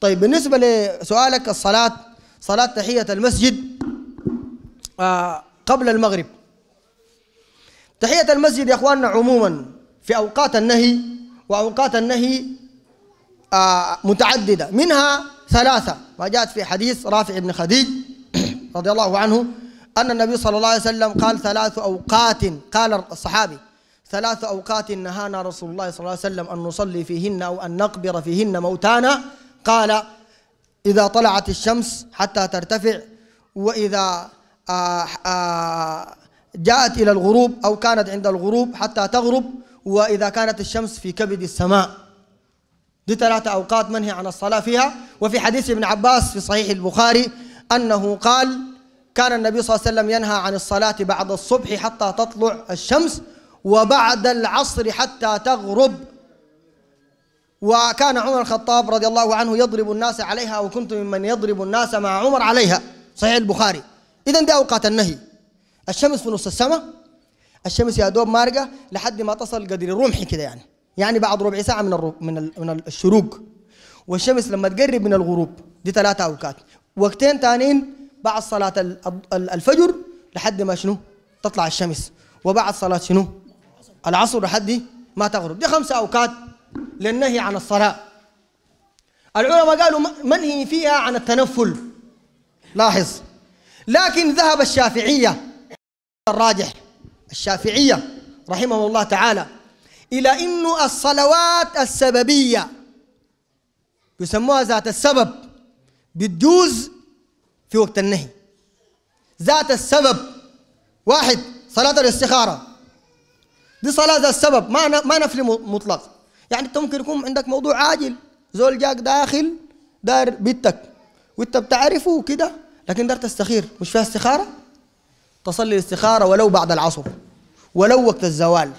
طيب بالنسبة لسؤالك الصلاة صلاة تحية المسجد آه، قبل المغرب تحية المسجد يا اخواننا عموما في اوقات النهي واوقات النهي آه، متعددة منها ثلاثة ما جاءت في حديث رافع بن خديج رضي الله عنه أن النبي صلى الله عليه وسلم قال ثلاث أوقات قال الصحابي ثلاث أوقات نهانا رسول الله صلى الله عليه وسلم أن نصلي فيهن أو أن نقبر فيهن موتانا قال إذا طلعت الشمس حتى ترتفع وإذا آه، آه، جاءت إلى الغروب أو كانت عند الغروب حتى تغرب وإذا كانت الشمس في كبد السماء دي ثلاثة أوقات منهي عن الصلاة فيها وفي حديث ابن عباس في صحيح البخاري أنه قال كان النبي صلى الله عليه وسلم ينهى عن الصلاة بعد الصبح حتى تطلع الشمس وبعد العصر حتى تغرب وكان عمر الخطاب رضي الله عنه يضرب الناس عليها وكنت ممن يضرب الناس مع عمر عليها صحيح البخاري اذا دي اوقات النهي الشمس في نص السماء الشمس يا دوب مارقه لحد ما تصل قدر الرمح كده يعني يعني بعد ربع ساعه من من من الشروق والشمس لما تقرب من الغروب دي ثلاثه اوقات وقتين ثانيين بعد صلاه الفجر لحد ما شنو تطلع الشمس وبعد صلاه شنو العصر لحد ما تغرب دي خمسه اوقات للنهي عن الصلاة العلماء قالوا منهي فيها عن التنفل لاحظ لكن ذهب الشافعية الراجح الشافعية رحمه الله تعالى إلى أن الصلوات السببية يسموها ذات السبب بتجوز في وقت النهي ذات السبب واحد صلاة الاستخارة دي صلاة ذات السبب ما ما نفل مطلق يعني انت ممكن يكون عندك موضوع عاجل زول جاك داخل دار بيتك وانت بتعرفه كده لكن دار تستخير مش فيها استخاره تصلي الاستخاره ولو بعد العصر ولو وقت الزوال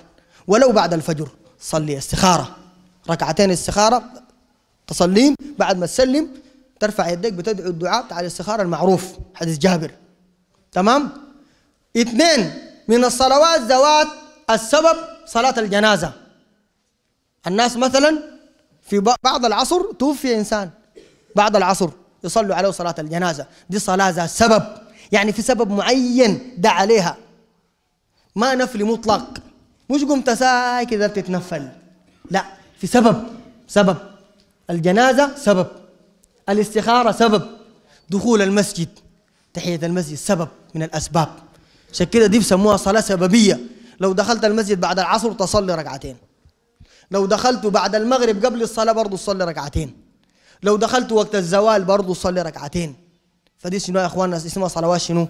ولو بعد الفجر صلي استخاره ركعتين استخاره تصليم بعد ما تسلم ترفع يديك بتدعو الدعاء بتاع الاستخاره المعروف حديث جابر تمام اثنين من الصلوات ذوات السبب صلاه الجنازه الناس مثلا في بعض العصر توفي إنسان بعد العصر يصلوا عليه صلاة الجنازة دي صلاة ذا سبب يعني في سبب معين ده عليها ما نفل مطلق مش قمت ساي كذا بتتنفل لا في سبب سبب الجنازة سبب الاستخارة سبب دخول المسجد تحية المسجد سبب من الأسباب عشان كده دي بسموها صلاة سببية لو دخلت المسجد بعد العصر تصلي ركعتين لو دخلت بعد المغرب قبل الصلاة برضه صلي ركعتين لو دخلت وقت الزوال برضه صلي ركعتين فدي شنو يا اخواننا اسمها صلوات شنو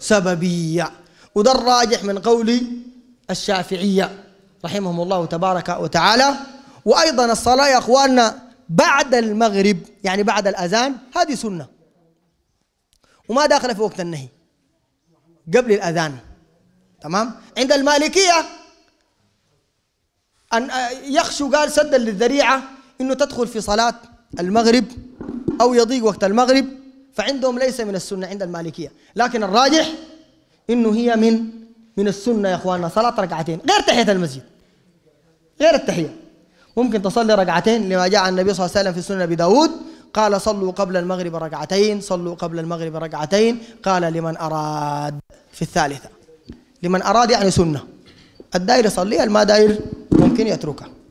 سببية وده الراجح من قول الشافعية رحمهم الله تبارك وتعالى وأيضا الصلاة يا أخواننا بعد المغرب يعني بعد الأذان هذه سنة وما داخلة في وقت النهي قبل الأذان تمام عند المالكية أن يخشوا قال سدا للذريعة أنه تدخل في صلاة المغرب أو يضيق وقت المغرب فعندهم ليس من السنة عند المالكية لكن الراجح أنه هي من من السنة يا إخواننا صلاة ركعتين غير تحية المسجد غير التحية ممكن تصلي ركعتين لما جاء النبي صلى الله عليه وسلم في سنة أبي داود قال صلوا قبل المغرب ركعتين صلوا قبل المغرب ركعتين قال لمن أراد في الثالثة لمن أراد يعني سنة الدائر يصلي ما داير lakini ya troca.